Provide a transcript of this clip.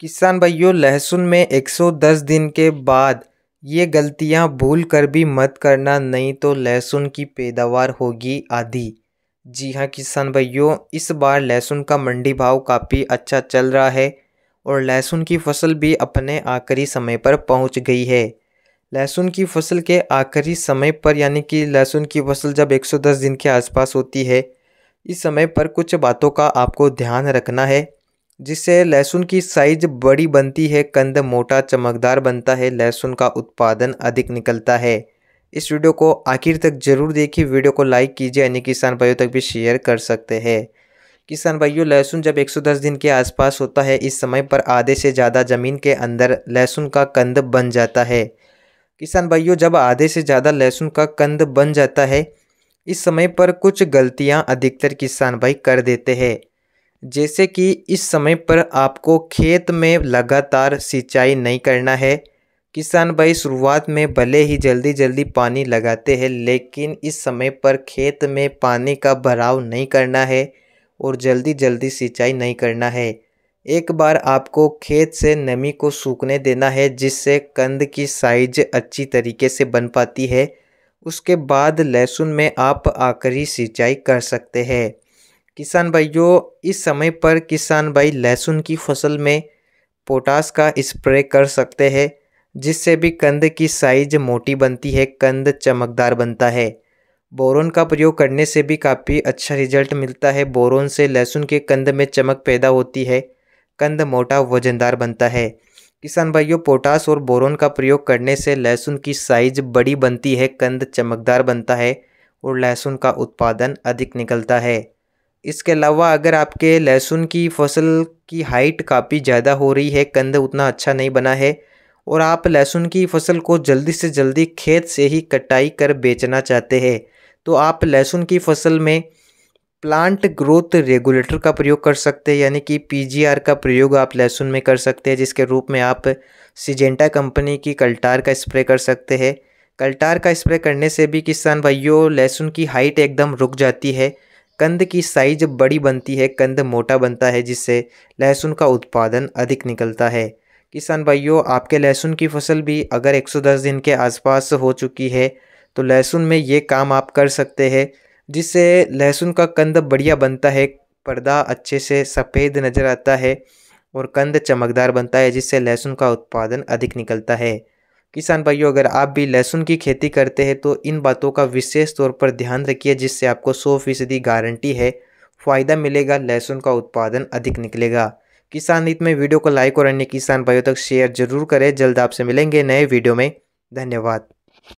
किसान भाइयों लहसुन में 110 दिन के बाद ये गलतियाँ भूल कर भी मत करना नहीं तो लहसुन की पैदावार होगी आधी जी हाँ किसान भाइयों इस बार लहसुन का मंडी भाव काफ़ी अच्छा चल रहा है और लहसुन की फसल भी अपने आखिरी समय पर पहुंच गई है लहसुन की फसल के आखिरी समय पर यानी कि लहसुन की फसल जब 110 दिन के आसपास होती है इस समय पर कुछ बातों का आपको ध्यान रखना है जिससे लहसुन की साइज बड़ी बनती है कंद मोटा चमकदार बनता है लहसुन का उत्पादन अधिक निकलता है इस वीडियो को आखिर तक जरूर देखिए वीडियो को लाइक कीजिए अन्य किसान भाइयों तक भी शेयर कर सकते हैं किसान भाइयों लहसुन जब 110 दिन के आसपास होता है इस समय पर आधे से ज़्यादा ज़मीन के अंदर लहसुन का कंद बन जाता है किसान भाइयों जब आधे से ज़्यादा लहसुन का कंद बन जाता है इस समय पर कुछ गलतियां अधिकतर किसान भाई कर देते हैं जैसे कि इस समय पर आपको खेत में लगातार सिंचाई नहीं करना है किसान भाई शुरुआत में भले ही जल्दी जल्दी पानी लगाते हैं लेकिन इस समय पर खेत में पानी का भराव नहीं करना है और जल्दी जल्दी सिंचाई नहीं करना है एक बार आपको खेत से नमी को सूखने देना है जिससे कंद की साइज अच्छी तरीके से बन पाती है उसके बाद लहसुन में आप आखिरी सिंचाई कर सकते हैं किसान भाइयों इस समय पर किसान भाई लहसुन की फसल में पोटास का स्प्रे कर सकते हैं जिससे भी कंद की साइज मोटी बनती है कंद चमकदार बनता है बोरोन का प्रयोग करने से भी काफ़ी अच्छा रिजल्ट मिलता है बोरोन से लहसुन के कंद में चमक पैदा होती है कंद मोटा वजनदार बनता है किसान भाइयों पोटास और बोरोन का प्रयोग करने से लहसुन की साइज बड़ी बनती है कंद चमकदार बनता है और लहसुन का उत्पादन अधिक निकलता है इसके अलावा अगर आपके लहसुन की फसल की हाइट काफ़ी ज़्यादा हो रही है कंद उतना अच्छा नहीं बना है और आप लहसुन की फसल को जल्दी से जल्दी खेत से ही कटाई कर बेचना चाहते हैं तो आप लहसुन की फसल में प्लांट ग्रोथ रेगुलेटर का प्रयोग कर सकते हैं यानी कि पीजीआर का प्रयोग आप लहसुन में कर सकते हैं जिसके रूप में आप सिजेंटा कंपनी की कल्टार का स्प्रे कर सकते हैं कल्टार का स्प्रे करने से भी किसान भाइयों लहसुन की हाइट एकदम रुक जाती है कंद की साइज बड़ी बनती है कंद मोटा बनता है जिससे लहसुन का उत्पादन अधिक निकलता है किसान भाइयों आपके लहसुन की फसल भी अगर 110 दिन के आसपास हो चुकी है तो लहसुन में ये काम आप कर सकते हैं जिससे लहसुन का कंद बढ़िया बनता है पर्दा अच्छे से सफ़ेद नज़र आता है और कंद चमकदार बनता है जिससे लहसुन का उत्पादन अधिक निकलता है किसान भाइयों अगर आप भी लहसुन की खेती करते हैं तो इन बातों का विशेष तौर पर ध्यान रखिए जिससे आपको सौ फीसदी गारंटी है फ़ायदा मिलेगा लहसुन का उत्पादन अधिक निकलेगा किसान हित में वीडियो को लाइक और अन्य किसान भाइयों तक शेयर जरूर करें जल्द आपसे मिलेंगे नए वीडियो में धन्यवाद